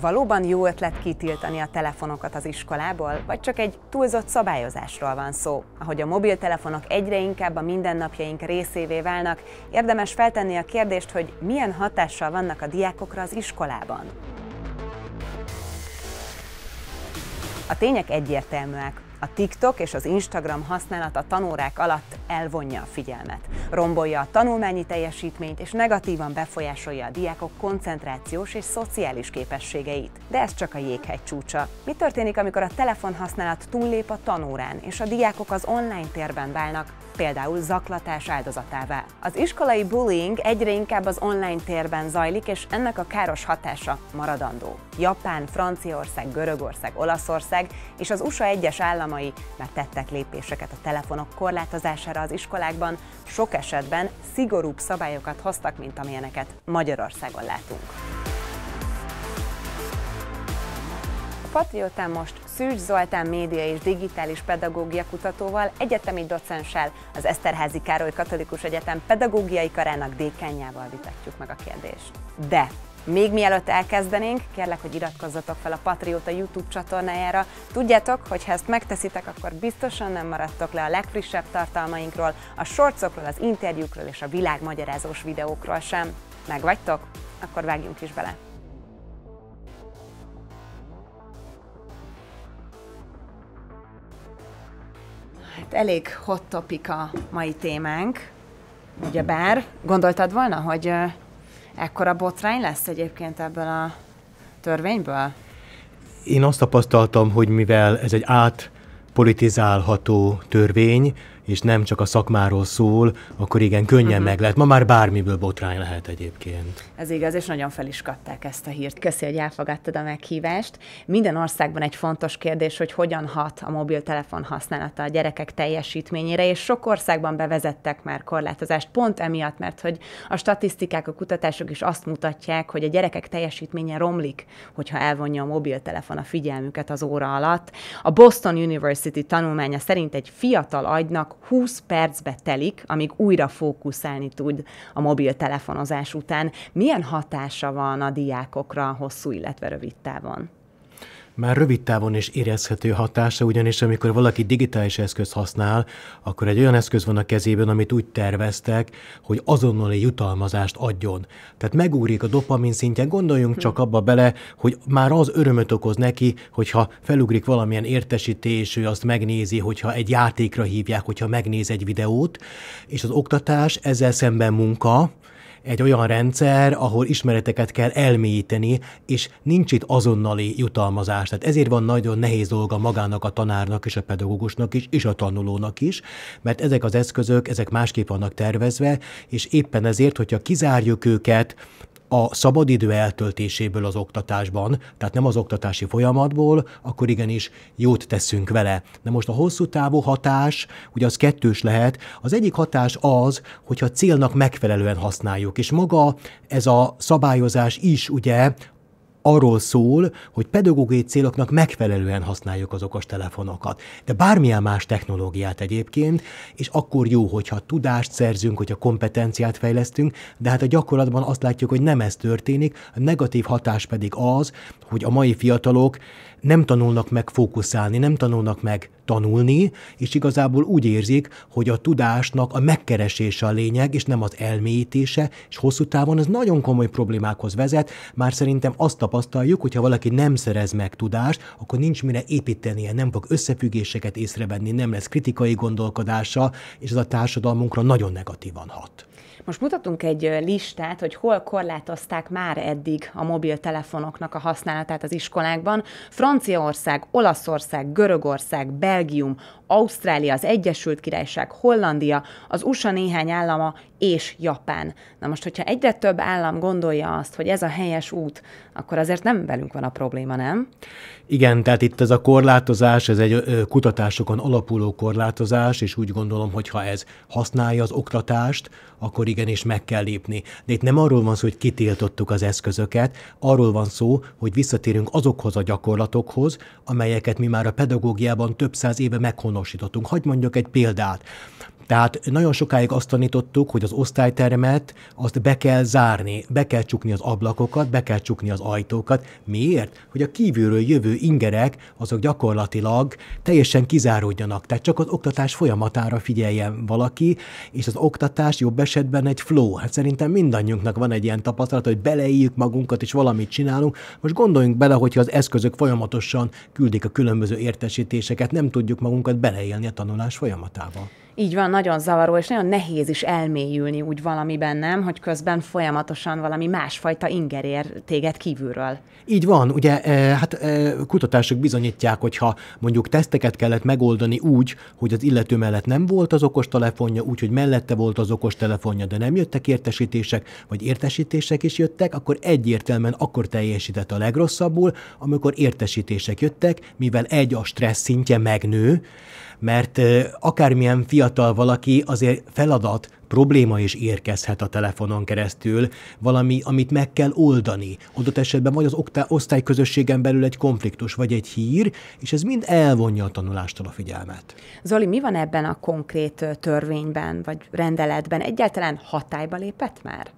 Valóban jó ötlet kitiltani a telefonokat az iskolából, vagy csak egy túlzott szabályozásról van szó? Ahogy a mobiltelefonok egyre inkább a mindennapjaink részévé válnak, érdemes feltenni a kérdést, hogy milyen hatással vannak a diákokra az iskolában. A tények egyértelműek. A TikTok és az Instagram használata tanórák alatt elvonja a figyelmet, rombolja a tanulmányi teljesítményt és negatívan befolyásolja a diákok koncentrációs és szociális képességeit. De ez csak a jéghegy csúcsa. Mi történik, amikor a telefonhasználat túllép a tanórán, és a diákok az online térben válnak például zaklatás áldozatává. Az iskolai bullying egyre inkább az online térben zajlik, és ennek a káros hatása maradandó. Japán, Franciaország, Görögország, Olaszország és az USA egyes államai már tettek lépéseket a telefonok korlátozására az iskolákban, sok esetben szigorúbb szabályokat hoztak, mint amilyeneket Magyarországon látunk. Patriotán most Szűcs Zoltán média és digitális pedagógia kutatóval, egyetemi docenssel, az Eszterházi Károly Katolikus Egyetem pedagógiai karának dékányával vitatjuk meg a kérdést. De még mielőtt elkezdenénk, kérlek, hogy iratkozzatok fel a Patrióta YouTube csatornájára. Tudjátok, hogy ha ezt megteszitek, akkor biztosan nem maradtok le a legfrissebb tartalmainkról, a sorcokról, az interjúkról és a világmagyarázós videókról sem. Megvagytok? Akkor vágjunk is bele! Hát elég hot topic a mai témánk, bár Gondoltad volna, hogy ekkora botrány lesz egyébként ebből a törvényből? Én azt tapasztaltam, hogy mivel ez egy átpolitizálható törvény, és nem csak a szakmáról szól, akkor igen, könnyen uh-huh. meg lehet. Ma már bármiből botrány lehet egyébként. Ez igaz, és nagyon fel is kapták ezt a hírt. Köszi, hogy elfogadtad a meghívást. Minden országban egy fontos kérdés, hogy hogyan hat a mobiltelefon használata a gyerekek teljesítményére, és sok országban bevezettek már korlátozást, pont emiatt, mert hogy a statisztikák, a kutatások is azt mutatják, hogy a gyerekek teljesítménye romlik, hogyha elvonja a mobiltelefon a figyelmüket az óra alatt. A Boston University tanulmánya szerint egy fiatal agynak 20 percbe telik, amíg újra fókuszálni tud a mobiltelefonozás után. Milyen hatása van a diákokra hosszú, illetve rövid távon? már rövid távon is érezhető hatása, ugyanis amikor valaki digitális eszköz használ, akkor egy olyan eszköz van a kezében, amit úgy terveztek, hogy azonnali jutalmazást adjon. Tehát megúrik a dopamin szintje. gondoljunk csak abba bele, hogy már az örömöt okoz neki, hogyha felugrik valamilyen értesítés, ő azt megnézi, hogyha egy játékra hívják, hogyha megnéz egy videót, és az oktatás ezzel szemben munka, egy olyan rendszer, ahol ismereteket kell elmélyíteni, és nincs itt azonnali jutalmazás. Tehát ezért van nagyon nehéz dolga magának a tanárnak és a pedagógusnak is, és a tanulónak is, mert ezek az eszközök, ezek másképp vannak tervezve, és éppen ezért, hogyha kizárjuk őket a szabadidő eltöltéséből az oktatásban, tehát nem az oktatási folyamatból, akkor igenis jót teszünk vele. De most a hosszú távú hatás, ugye az kettős lehet, az egyik hatás az, hogyha célnak megfelelően használjuk, és maga ez a szabályozás is ugye arról szól, hogy pedagógiai céloknak megfelelően használjuk az okos telefonokat. De bármilyen más technológiát egyébként, és akkor jó, hogyha tudást szerzünk, hogyha kompetenciát fejlesztünk, de hát a gyakorlatban azt látjuk, hogy nem ez történik, a negatív hatás pedig az, hogy a mai fiatalok nem tanulnak meg fókuszálni, nem tanulnak meg tanulni, és igazából úgy érzik, hogy a tudásnak a megkeresése a lényeg, és nem az elmélyítése, és hosszú távon ez nagyon komoly problémákhoz vezet. Már szerintem azt tapasztaljuk, hogyha valaki nem szerez meg tudást, akkor nincs mire építenie, nem fog összefüggéseket észrevenni, nem lesz kritikai gondolkodása, és ez a társadalmunkra nagyon negatívan hat. Most mutatunk egy listát, hogy hol korlátozták már eddig a mobiltelefonoknak a használatát az iskolákban. Franciaország, Olaszország, Görögország, Belgium, Ausztrália, az Egyesült Királyság, Hollandia, az USA néhány állama és Japán. Na most, hogyha egyre több állam gondolja azt, hogy ez a helyes út akkor azért nem velünk van a probléma, nem? Igen, tehát itt ez a korlátozás, ez egy kutatásokon alapuló korlátozás, és úgy gondolom, hogy ha ez használja az oktatást, akkor igenis meg kell lépni. De itt nem arról van szó, hogy kitiltottuk az eszközöket, arról van szó, hogy visszatérünk azokhoz a gyakorlatokhoz, amelyeket mi már a pedagógiában több száz éve meghonosítottunk. Hagy mondjak egy példát. Tehát nagyon sokáig azt tanítottuk, hogy az osztálytermet azt be kell zárni, be kell csukni az ablakokat, be kell csukni az ajtókat. Miért? Hogy a kívülről jövő ingerek azok gyakorlatilag teljesen kizáródjanak. Tehát csak az oktatás folyamatára figyeljen valaki, és az oktatás jobb esetben egy flow. Hát szerintem mindannyiunknak van egy ilyen tapasztalat, hogy beleíjük magunkat, és valamit csinálunk. Most gondoljunk bele, hogyha az eszközök folyamatosan küldik a különböző értesítéseket, nem tudjuk magunkat beleélni a tanulás folyamatába. Így van, nagyon zavaró, és nagyon nehéz is elmélyülni úgy valamiben, nem, hogy közben folyamatosan valami másfajta inger ér téged kívülről. Így van, ugye, e, hát e, kutatások bizonyítják, hogyha mondjuk teszteket kellett megoldani úgy, hogy az illető mellett nem volt az okos telefonja, úgy, hogy mellette volt az okos telefonja, de nem jöttek értesítések, vagy értesítések is jöttek, akkor egyértelműen akkor teljesített a legrosszabbul, amikor értesítések jöttek, mivel egy a stressz szintje megnő, mert akármilyen fiatal valaki azért feladat Probléma is érkezhet a telefonon keresztül, valami, amit meg kell oldani. Adott esetben vagy az osztályközösségen belül egy konfliktus, vagy egy hír, és ez mind elvonja a tanulástól a figyelmet. Zoli, mi van ebben a konkrét törvényben, vagy rendeletben? Egyáltalán hatályba lépett már?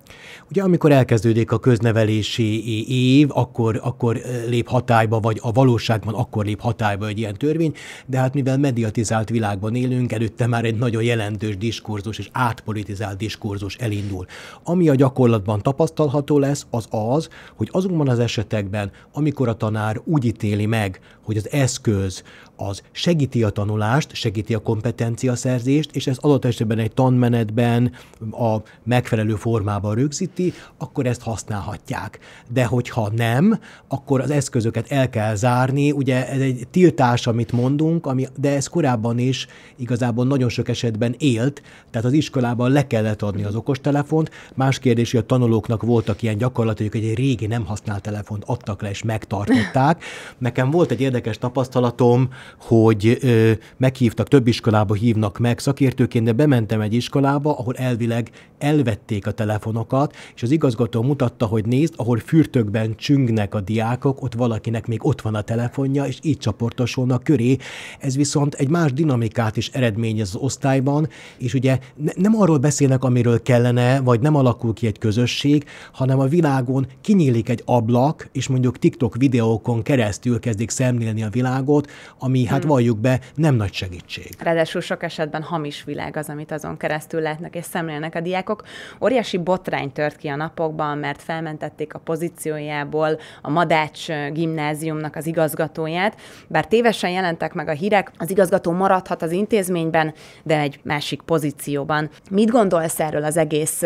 Ugye amikor elkezdődik a köznevelési év, akkor, akkor lép hatályba, vagy a valóságban akkor lép hatályba egy ilyen törvény, de hát mivel mediatizált világban élünk, előtte már egy nagyon jelentős diskurzus és átpolitikai politizált diskurzus elindul. Ami a gyakorlatban tapasztalható lesz, az az, hogy azokban az esetekben, amikor a tanár úgy ítéli meg, hogy az eszköz, az segíti a tanulást, segíti a kompetenciaszerzést, és ez adott esetben egy tanmenetben a megfelelő formában rögzíti, akkor ezt használhatják. De hogyha nem, akkor az eszközöket el kell zárni, ugye ez egy tiltás, amit mondunk, ami, de ez korábban is igazából nagyon sok esetben élt, tehát az iskolában le kellett adni az okostelefont. Más kérdés, hogy a tanulóknak voltak ilyen gyakorlatok, hogy egy régi nem használt telefont adtak le és megtartották. Nekem volt egy érdekes tapasztalatom, hogy ö, meghívtak, több iskolába hívnak meg szakértőként, de bementem egy iskolába, ahol elvileg elvették a telefonokat, és az igazgató mutatta, hogy nézd, ahol fürtökben csüngnek a diákok, ott valakinek még ott van a telefonja, és így csoportosulnak köré. Ez viszont egy más dinamikát is eredményez az osztályban, és ugye ne, nem arról beszélnek, amiről kellene, vagy nem alakul ki egy közösség, hanem a világon kinyílik egy ablak, és mondjuk TikTok videókon keresztül kezdik szemlélni a világot, ami ami, hát hmm. valljuk be, nem nagy segítség. Ráadásul sok esetben hamis világ az, amit azon keresztül látnak és szemlélnek a diákok. Óriási botrány tört ki a napokban, mert felmentették a pozíciójából a Madács gimnáziumnak az igazgatóját, bár tévesen jelentek meg a hírek, az igazgató maradhat az intézményben, de egy másik pozícióban. Mit gondolsz erről az egész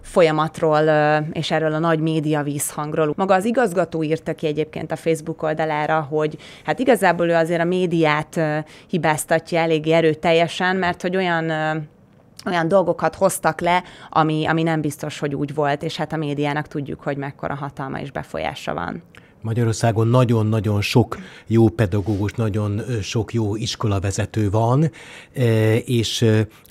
folyamatról, és erről a nagy média vízhangról? Maga az igazgató írta ki egyébként a Facebook oldalára, hogy hát igazából ő azért a média médiát hibáztatja eléggé erőteljesen, mert hogy olyan olyan dolgokat hoztak le, ami, ami nem biztos, hogy úgy volt, és hát a médiának tudjuk, hogy mekkora hatalma és befolyása van. Magyarországon nagyon-nagyon sok jó pedagógus, nagyon sok jó iskolavezető van, és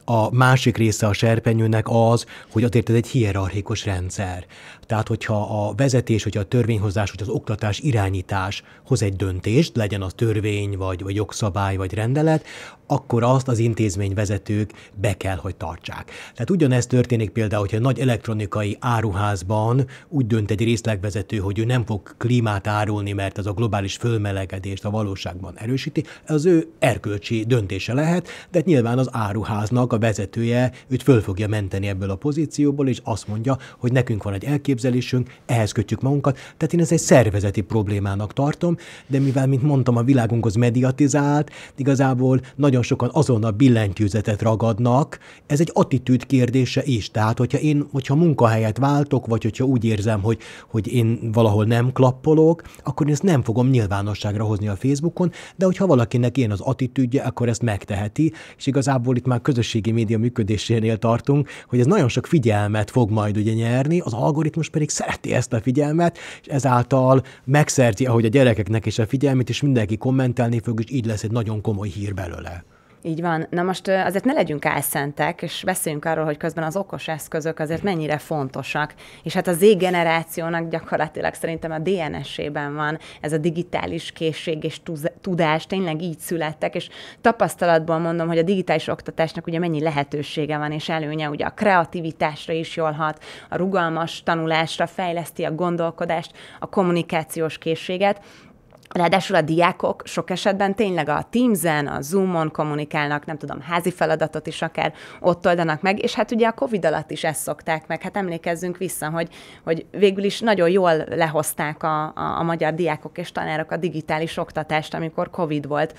a másik része a serpenyőnek az, hogy azért ez egy hierarchikus rendszer. Tehát, hogyha a vezetés, hogyha a törvényhozás, hogy az oktatás irányítás hoz egy döntést, legyen az törvény, vagy, vagy jogszabály, vagy rendelet, akkor azt az intézményvezetők be kell, hogy tartsák. Tehát ugyanezt történik például, hogyha nagy elektronikai áruházban úgy dönt egy részlegvezető, hogy ő nem fog klímát árulni, mert ez a globális fölmelegedést a valóságban erősíti, az ő erkölcsi döntése lehet, de hát nyilván az áruháznak a vezetője őt föl fogja menteni ebből a pozícióból, és azt mondja, hogy nekünk van egy elképzelés, elképzelésünk, ehhez kötjük magunkat. Tehát én ez egy szervezeti problémának tartom, de mivel, mint mondtam, a világunk az mediatizált, igazából nagyon sokan azonnal billentyűzetet ragadnak, ez egy attitűd kérdése is. Tehát, hogyha én, hogyha munkahelyet váltok, vagy hogyha úgy érzem, hogy, hogy én valahol nem klappolok, akkor én ezt nem fogom nyilvánosságra hozni a Facebookon, de hogyha valakinek ilyen az attitűdje, akkor ezt megteheti, és igazából itt már közösségi média működésénél tartunk, hogy ez nagyon sok figyelmet fog majd ugye nyerni, az algoritmus most pedig szereti ezt a figyelmet, és ezáltal megszerzi, ahogy a gyerekeknek is a figyelmet és mindenki kommentelni fog, és így lesz egy nagyon komoly hír belőle. Így van. Na most azért ne legyünk álszentek, és beszéljünk arról, hogy közben az okos eszközök azért mennyire fontosak. És hát a Z generációnak gyakorlatilag szerintem a DNS-ében van ez a digitális készség és tudás, tényleg így születtek, és tapasztalatból mondom, hogy a digitális oktatásnak ugye mennyi lehetősége van és előnye, ugye a kreativitásra is jól hat, a rugalmas tanulásra fejleszti a gondolkodást, a kommunikációs készséget, Ráadásul a diákok sok esetben tényleg a Teams-en, a Zoom-on kommunikálnak, nem tudom, házi feladatot is akár ott oldanak meg, és hát ugye a Covid alatt is ezt szokták meg, hát emlékezzünk vissza, hogy, hogy végül is nagyon jól lehozták a, a, a magyar diákok és tanárok a digitális oktatást, amikor Covid volt.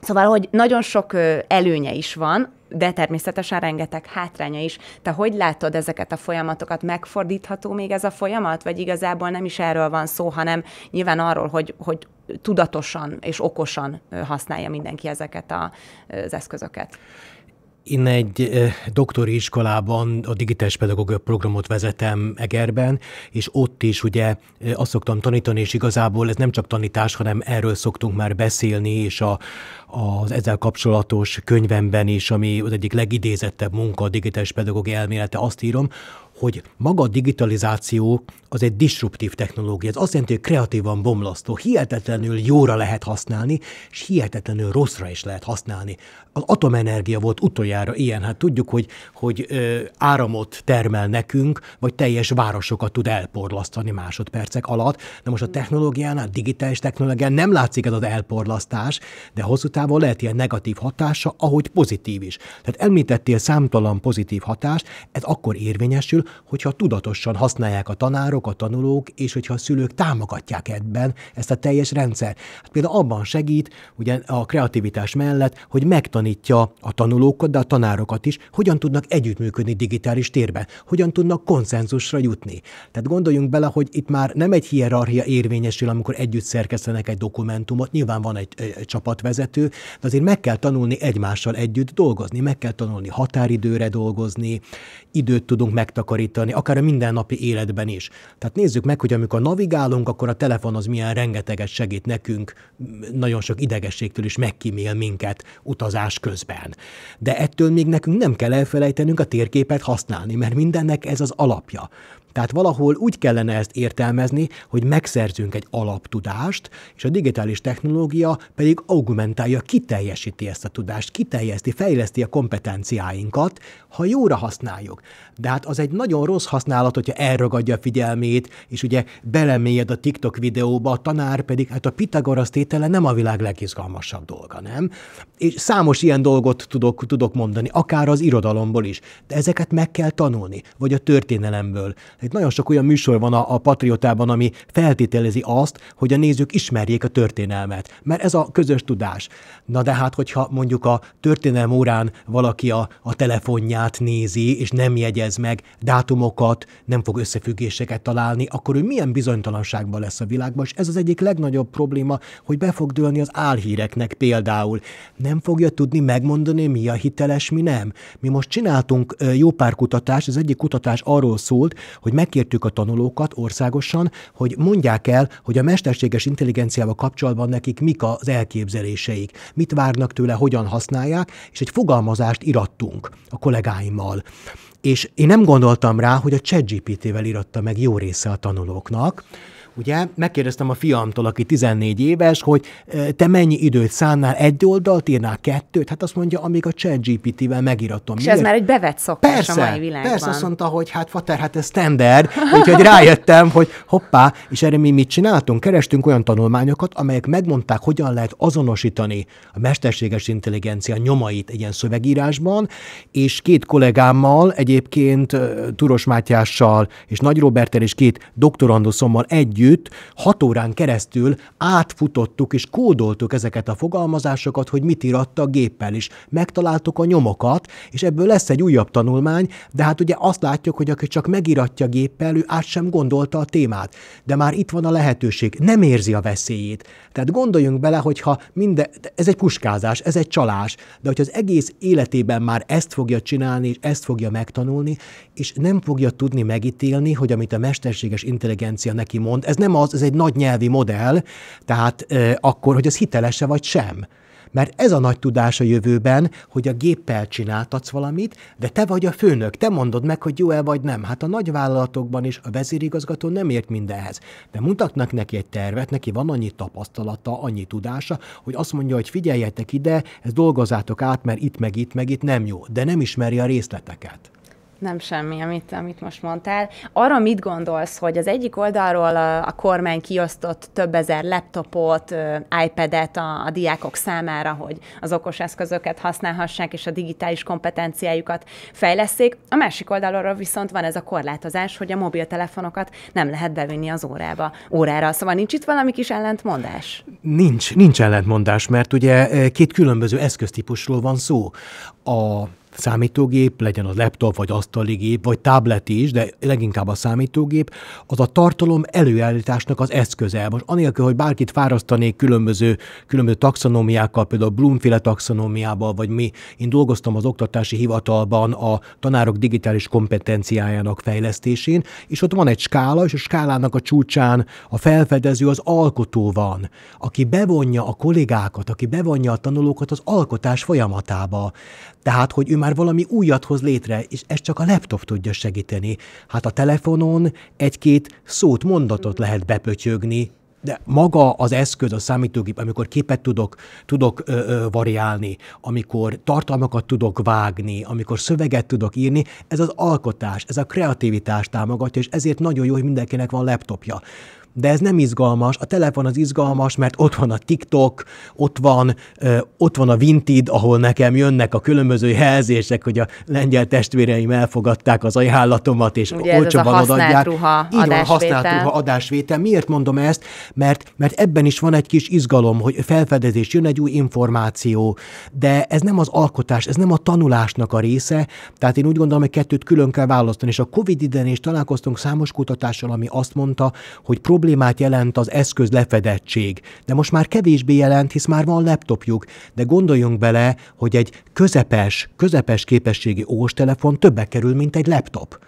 Szóval, hogy nagyon sok előnye is van, de természetesen rengeteg hátránya is. Te hogy látod ezeket a folyamatokat? Megfordítható még ez a folyamat? Vagy igazából nem is erről van szó, hanem nyilván arról, hogy, hogy tudatosan és okosan használja mindenki ezeket a, az eszközöket? Én egy eh, doktori iskolában a digitális pedagógia programot vezetem Egerben, és ott is ugye eh, azt szoktam tanítani, és igazából ez nem csak tanítás, hanem erről szoktunk már beszélni, és a, az ezzel kapcsolatos könyvemben is, ami az egyik legidézettebb munka a digitális pedagógia elmélete, azt írom, hogy maga a digitalizáció az egy disruptív technológia. Ez azt jelenti, hogy kreatívan bomlasztó, hihetetlenül jóra lehet használni, és hihetetlenül rosszra is lehet használni. Az atomenergia volt utoljára ilyen, hát tudjuk, hogy, hogy ö, áramot termel nekünk, vagy teljes városokat tud elporlasztani másodpercek alatt. De most a technológiánál, a digitális technológián nem látszik ez az elporlasztás, de hosszú távon lehet ilyen negatív hatása, ahogy pozitív is. Tehát említettél számtalan pozitív hatást, ez akkor érvényesül, hogyha tudatosan használják a tanárok, a tanulók, és hogyha a szülők támogatják ebben ezt a teljes rendszer. Hát például abban segít, ugye a kreativitás mellett, hogy megtanítja a tanulókat, de a tanárokat is, hogyan tudnak együttműködni digitális térben, hogyan tudnak konszenzusra jutni. Tehát gondoljunk bele, hogy itt már nem egy hierarchia érvényesül, amikor együtt szerkesztenek egy dokumentumot, nyilván van egy, egy csapatvezető, de azért meg kell tanulni egymással együtt dolgozni, meg kell tanulni határidőre dolgozni, időt tudunk megtakarítani, megtakarítani, akár a mindennapi életben is. Tehát nézzük meg, hogy amikor navigálunk, akkor a telefon az milyen rengeteget segít nekünk, nagyon sok idegességtől is megkímél minket utazás közben. De ettől még nekünk nem kell elfelejtenünk a térképet használni, mert mindennek ez az alapja. Tehát valahol úgy kellene ezt értelmezni, hogy megszerzünk egy alaptudást, és a digitális technológia pedig augmentálja, kiteljesíti ezt a tudást, kiteljeszti, fejleszti a kompetenciáinkat, ha jóra használjuk. De hát az egy nagyon rossz használat, hogyha elragadja a figyelmét, és ugye belemélyed a TikTok videóba, a tanár pedig, hát a Pitagorasz tétele nem a világ legizgalmasabb dolga, nem? És számos ilyen dolgot tudok, tudok mondani, akár az irodalomból is, de ezeket meg kell tanulni, vagy a történelemből. Itt nagyon sok olyan műsor van a, a Patriotában, ami feltételezi azt, hogy a nézők ismerjék a történelmet, mert ez a közös tudás. Na de hát, hogyha mondjuk a történelm órán valaki a, a telefonját nézi, és nem jegyez meg dátumokat, nem fog összefüggéseket találni, akkor ő milyen bizonytalanságban lesz a világban, és ez az egyik legnagyobb probléma, hogy be fog dőlni az álhíreknek például. Nem fogja tudni megmondani, mi a hiteles, mi nem. Mi most csináltunk jó pár kutatást, az egyik kutatás arról szólt, hogy hogy megkértük a tanulókat országosan, hogy mondják el, hogy a mesterséges intelligenciával kapcsolatban nekik mik az elképzeléseik, mit várnak tőle, hogyan használják, és egy fogalmazást irattunk a kollégáimmal. És én nem gondoltam rá, hogy a ChatGPT-vel iratta meg jó része a tanulóknak, Ugye megkérdeztem a fiamtól, aki 14 éves, hogy te mennyi időt szánnál, egy oldalt írnál kettőt? Hát azt mondja, amíg a chat GPT-vel megíratom. És Miért? ez már egy bevett szokás persze, a mai világban. Persze, azt mondta, hogy hát fater, hát ez standard, úgyhogy rájöttem, hogy hoppá, és erre mi mit csináltunk? Kerestünk olyan tanulmányokat, amelyek megmondták, hogyan lehet azonosítani a mesterséges intelligencia nyomait egy ilyen szövegírásban, és két kollégámmal, egyébként Turos Mátyással és Nagy Robertel és két doktoranduszommal együtt együtt hat órán keresztül átfutottuk és kódoltuk ezeket a fogalmazásokat, hogy mit íratta a géppel is. Megtaláltuk a nyomokat, és ebből lesz egy újabb tanulmány, de hát ugye azt látjuk, hogy aki csak megiratja géppel, ő át sem gondolta a témát. De már itt van a lehetőség, nem érzi a veszélyét. Tehát gondoljunk bele, hogyha minden, ez egy puskázás, ez egy csalás, de hogyha az egész életében már ezt fogja csinálni, és ezt fogja megtanulni, és nem fogja tudni megítélni, hogy amit a mesterséges intelligencia neki mond, ez nem az, ez egy nagy nyelvi modell, tehát e, akkor, hogy ez hitelese vagy sem. Mert ez a nagy tudás a jövőben, hogy a géppel csináltatsz valamit, de te vagy a főnök, te mondod meg, hogy jó-e vagy nem. Hát a nagyvállalatokban is a vezérigazgató nem ért mindenhez. De mutatnak neki egy tervet, neki van annyi tapasztalata, annyi tudása, hogy azt mondja, hogy figyeljetek ide, ezt dolgozátok át, mert itt meg itt meg itt nem jó, de nem ismeri a részleteket. Nem semmi, amit, amit most mondtál. Arra mit gondolsz, hogy az egyik oldalról a, a kormány kiosztott több ezer laptopot, iPad-et a, a diákok számára, hogy az okos eszközöket használhassák, és a digitális kompetenciájukat fejleszék. A másik oldalról viszont van ez a korlátozás, hogy a mobiltelefonokat nem lehet bevinni az órába, órára. Szóval nincs itt valami kis ellentmondás? Nincs, nincs ellentmondás, mert ugye eh, két különböző eszköztípusról van szó. A számítógép, legyen az laptop, vagy asztali gép, vagy tablet is, de leginkább a számítógép, az a tartalom előállításnak az eszköze. Most anélkül, hogy bárkit fárasztanék különböző, különböző taxonomiákkal, például Bloomféle taxonómiával, vagy mi, én dolgoztam az oktatási hivatalban a tanárok digitális kompetenciájának fejlesztésén, és ott van egy skála, és a skálának a csúcsán a felfedező az alkotó van, aki bevonja a kollégákat, aki bevonja a tanulókat az alkotás folyamatába. Tehát, hogy ő már valami újat hoz létre, és ezt csak a laptop tudja segíteni. Hát a telefonon egy-két szót, mondatot lehet bepötyögni, de maga az eszköz, a számítógép, amikor képet tudok, tudok ö, ö, variálni, amikor tartalmakat tudok vágni, amikor szöveget tudok írni, ez az alkotás, ez a kreativitás támogatja, és ezért nagyon jó, hogy mindenkinek van laptopja de ez nem izgalmas. A telefon az izgalmas, mert ott van a TikTok, ott van, ö, ott van a Vinted, ahol nekem jönnek a különböző jelzések, hogy a lengyel testvéreim elfogadták az ajánlatomat, és Ugye olcsóban ez az adják. Ruha, Így van, használt ruha adásvétel. Miért mondom ezt? Mert, mert ebben is van egy kis izgalom, hogy felfedezés, jön egy új információ, de ez nem az alkotás, ez nem a tanulásnak a része, tehát én úgy gondolom, hogy kettőt külön kell választani, és a Covid idején is találkoztunk számos kutatással, ami azt mondta, hogy prób problémát jelent az eszköz lefedettség, de most már kevésbé jelent, hisz már van laptopjuk, de gondoljunk bele, hogy egy közepes, közepes képességi telefon többe kerül, mint egy laptop.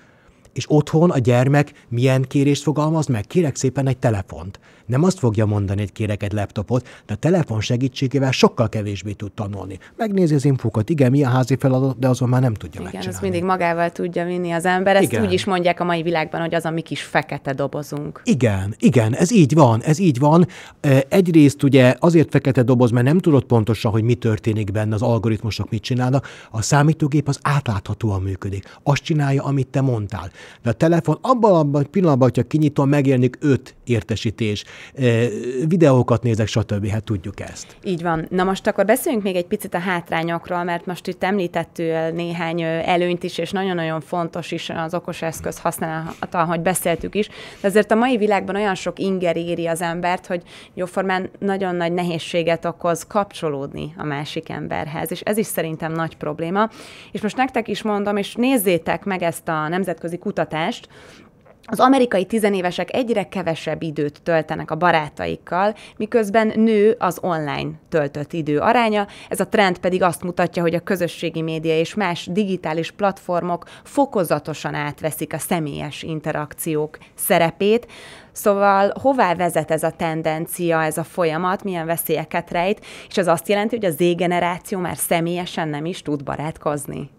És otthon a gyermek milyen kérést fogalmaz meg? Kérek szépen egy telefont. Nem azt fogja mondani, hogy kérek egy laptopot, de a telefon segítségével sokkal kevésbé tud tanulni. Megnézi az infókat, igen, mi a házi feladat, de azon már nem tudja igen, megcsinálni. Igen, mindig magával tudja vinni az ember. Ezt igen. úgy is mondják a mai világban, hogy az a mi kis fekete dobozunk. Igen, igen, ez így van, ez így van. Egyrészt ugye azért fekete doboz, mert nem tudod pontosan, hogy mi történik benne, az algoritmusok mit csinálnak. A számítógép az átláthatóan működik. Azt csinálja, amit te mondtál. De a telefon abban a pillanatban, hogyha kinyitom, megjelenik öt értesítés videókat nézek, stb. Hát tudjuk ezt. Így van. Na most akkor beszéljünk még egy picit a hátrányokról, mert most itt említettél néhány előnyt is, és nagyon-nagyon fontos is az okos eszköz használata, ahogy beszéltük is. De azért a mai világban olyan sok inger éri az embert, hogy jóformán nagyon nagy nehézséget okoz kapcsolódni a másik emberhez, és ez is szerintem nagy probléma. És most nektek is mondom, és nézzétek meg ezt a nemzetközi kutatást, az amerikai tizenévesek egyre kevesebb időt töltenek a barátaikkal, miközben nő az online töltött idő aránya, ez a trend pedig azt mutatja, hogy a közösségi média és más digitális platformok fokozatosan átveszik a személyes interakciók szerepét, Szóval hová vezet ez a tendencia, ez a folyamat, milyen veszélyeket rejt, és az azt jelenti, hogy a Z generáció már személyesen nem is tud barátkozni.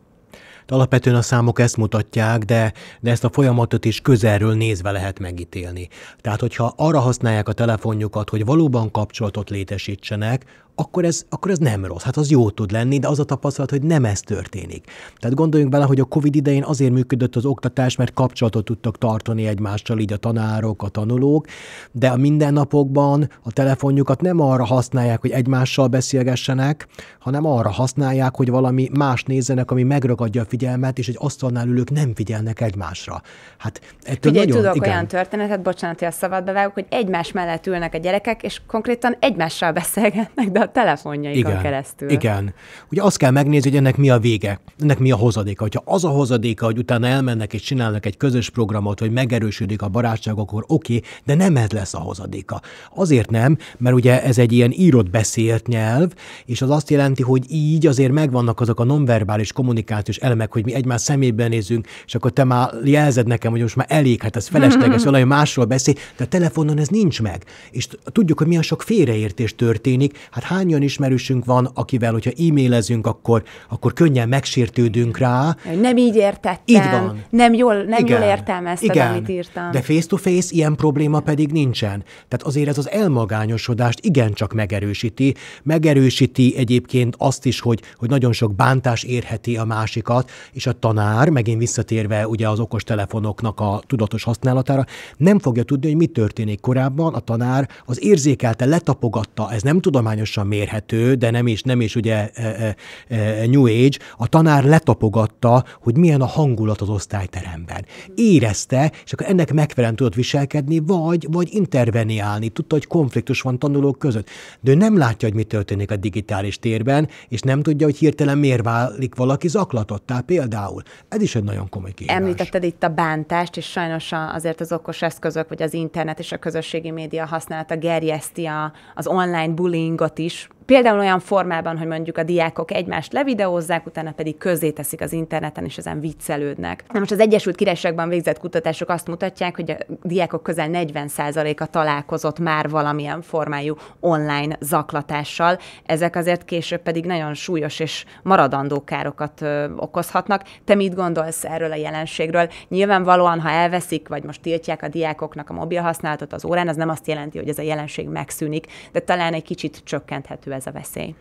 Alapvetően a számok ezt mutatják, de, de ezt a folyamatot is közelről nézve lehet megítélni. Tehát, hogyha arra használják a telefonjukat, hogy valóban kapcsolatot létesítsenek, akkor ez, akkor ez nem rossz. Hát az jó tud lenni, de az a tapasztalat, hogy nem ez történik. Tehát gondoljunk bele, hogy a COVID idején azért működött az oktatás, mert kapcsolatot tudtak tartani egymással, így a tanárok, a tanulók, de a mindennapokban a telefonjukat nem arra használják, hogy egymással beszélgessenek, hanem arra használják, hogy valami más nézzenek, ami megragadja a figyelmet, és egy asztalnál ülők nem figyelnek egymásra. Hát ettől Ugye, nagyon, tudok igen. olyan történetet, bocsánat, hogy a szabadba vágok, hogy egymás mellett ülnek a gyerekek, és konkrétan egymással beszélgetnek, de a telefonjaikon igen, keresztül. Igen. Ugye azt kell megnézni, hogy ennek mi a vége, ennek mi a hozadéka. Ha az a hozadéka, hogy utána elmennek és csinálnak egy közös programot, hogy megerősödik a barátság, akkor oké, okay, de nem ez lesz a hozadéka. Azért nem, mert ugye ez egy ilyen írott beszélt nyelv, és az azt jelenti, hogy így azért megvannak azok a nonverbális kommunikációs elemek, hogy mi egymás szemében nézünk, és akkor te már jelzed nekem, hogy most már elég, hát ez felesleges, valami másról beszél, de a telefonon ez nincs meg. És tudjuk, hogy milyen sok félreértés történik, hát hány olyan ismerősünk van, akivel, hogyha e-mailezünk, akkor, akkor könnyen megsértődünk rá. Nem így értettem. Így van. Nem jól, nem Igen. jól értelmezted, Igen. amit írtam. De face-to-face -face, ilyen probléma pedig nincsen. Tehát azért ez az elmagányosodást igencsak megerősíti. Megerősíti egyébként azt is, hogy, hogy nagyon sok bántás érheti a másikat, és a tanár, megint visszatérve ugye az okostelefonoknak a tudatos használatára, nem fogja tudni, hogy mi történik korábban. A tanár az érzékelte, letapogatta, ez nem tudományosan pontosan mérhető, de nem is, nem is ugye e, e, e, New Age, a tanár letapogatta, hogy milyen a hangulat az osztályteremben. Érezte, és akkor ennek megfelelően tudott viselkedni, vagy, vagy interveniálni. Tudta, hogy konfliktus van tanulók között. De ő nem látja, hogy mi történik a digitális térben, és nem tudja, hogy hirtelen miért válik valaki zaklatottá például. Ez is egy nagyon komoly kihívás. Említetted itt a bántást, és sajnos azért az okos eszközök, vagy az internet és a közösségi média használata gerjeszti a, az online bullyingot is, lixo Például olyan formában, hogy mondjuk a diákok egymást levideózzák, utána pedig közzéteszik az interneten, és ezen viccelődnek. Na most az Egyesült Királyságban végzett kutatások azt mutatják, hogy a diákok közel 40%-a találkozott már valamilyen formájú online zaklatással. Ezek azért később pedig nagyon súlyos és maradandó károkat ö, okozhatnak. Te mit gondolsz erről a jelenségről? Nyilvánvalóan, ha elveszik, vagy most tiltják a diákoknak a mobil használatot az órán, az nem azt jelenti, hogy ez a jelenség megszűnik, de talán egy kicsit csökkenthető tivesse a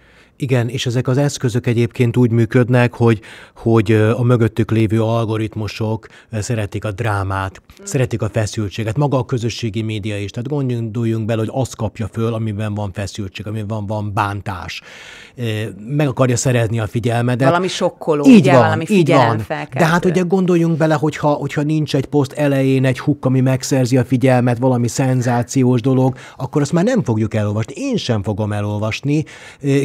Igen, és ezek az eszközök egyébként úgy működnek, hogy, hogy a mögöttük lévő algoritmusok szeretik a drámát, mm. szeretik a feszültséget, maga a közösségi média is. Tehát gondoljunk bele, hogy azt kapja föl, amiben van feszültség, amiben van bántás. Meg akarja szerezni a figyelmedet. Valami sokkoló, így ugye, van, valami így van. De hát ugye gondoljunk bele, hogyha, hogyha nincs egy poszt elején egy hukk, ami megszerzi a figyelmet, valami szenzációs dolog, akkor azt már nem fogjuk elolvasni. Én sem fogom elolvasni,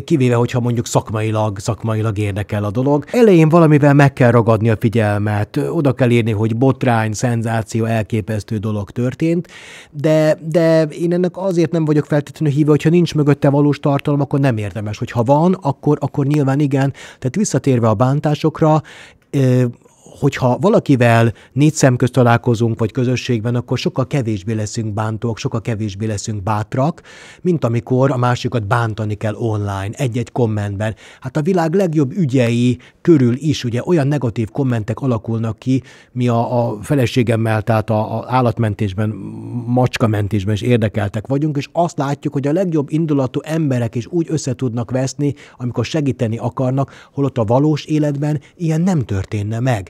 kivéve, hogy hogyha mondjuk szakmailag, szakmailag érdekel a dolog. Elején valamivel meg kell ragadni a figyelmet, oda kell írni, hogy botrány, szenzáció, elképesztő dolog történt, de, de én ennek azért nem vagyok feltétlenül híve, hogyha nincs mögötte valós tartalom, akkor nem érdemes. Hogyha van, akkor, akkor nyilván igen. Tehát visszatérve a bántásokra, hogyha valakivel négy szem közt találkozunk, vagy közösségben, akkor sokkal kevésbé leszünk bántók, sokkal kevésbé leszünk bátrak, mint amikor a másikat bántani kell online, egy-egy kommentben. Hát a világ legjobb ügyei körül is ugye olyan negatív kommentek alakulnak ki, mi a, a feleségemmel, tehát a, a állatmentésben, macskamentésben is érdekeltek vagyunk, és azt látjuk, hogy a legjobb indulatú emberek is úgy összetudnak veszni, amikor segíteni akarnak, holott a valós életben ilyen nem történne meg.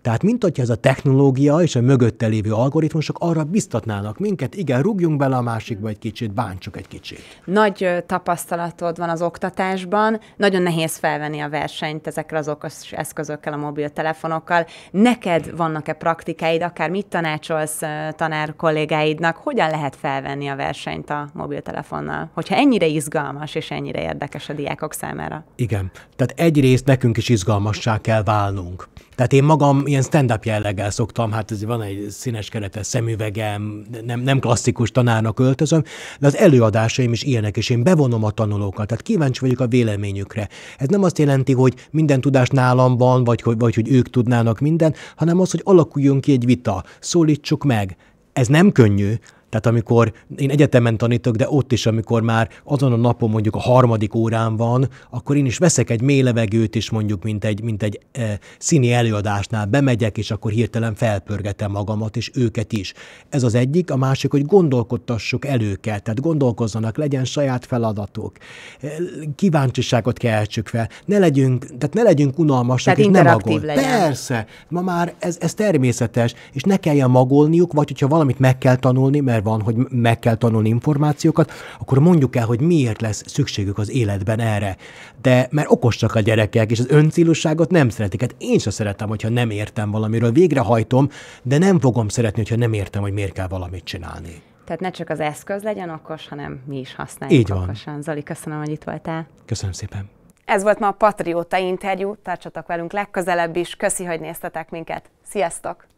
Tehát, mint hogyha ez a technológia és a mögötte lévő algoritmusok arra biztatnának minket, igen, rúgjunk bele a másikba egy kicsit, bántsuk egy kicsit. Nagy tapasztalatod van az oktatásban, nagyon nehéz felvenni a versenyt ezekkel az okos eszközökkel, a mobiltelefonokkal. Neked vannak-e praktikáid, akár mit tanácsolsz tanár kollégáidnak, hogyan lehet felvenni a versenyt a mobiltelefonnal, hogyha ennyire izgalmas és ennyire érdekes a diákok számára? Igen, tehát egyrészt nekünk is izgalmassá kell válnunk. Tehát én magam ilyen stand-up jelleggel szoktam, hát ez van egy színes keretes szemüvegem, nem, nem klasszikus tanárnak öltözöm, de az előadásaim is ilyenek, és én bevonom a tanulókat, tehát kíváncsi vagyok a véleményükre. Ez nem azt jelenti, hogy minden tudás nálam van, vagy, vagy hogy ők tudnának minden, hanem az, hogy alakuljon ki egy vita, szólítsuk meg. Ez nem könnyű, tehát amikor én egyetemen tanítok, de ott is, amikor már azon a napon mondjuk a harmadik órán van, akkor én is veszek egy mély levegőt, is, mondjuk mint egy, mint egy e, színi előadásnál bemegyek, és akkor hirtelen felpörgetem magamat, és őket is. Ez az egyik, a másik, hogy gondolkodtassuk előket, tehát gondolkozzanak, legyen saját feladatok, e, kíváncsiságot keltsük fel, ne legyünk, tehát ne legyünk unalmasak, tehát és ne magol. Legyen. Persze, ma már ez, ez természetes, és ne kelljen magolniuk, vagy hogyha valamit meg kell tanulni, mert egyszer van, hogy meg kell tanulni információkat, akkor mondjuk el, hogy miért lesz szükségük az életben erre. De mert okosak a gyerekek, és az öncélosságot nem szeretik. Hát én sem szeretem, hogyha nem értem valamiről, végrehajtom, de nem fogom szeretni, hogyha nem értem, hogy miért kell valamit csinálni. Tehát ne csak az eszköz legyen okos, hanem mi is használjuk Így van. okosan. Zoli, köszönöm, hogy itt voltál. Köszönöm szépen. Ez volt ma a Patrióta interjú, tartsatok velünk legközelebb is. Köszi, hogy néztetek minket. Sziasztok!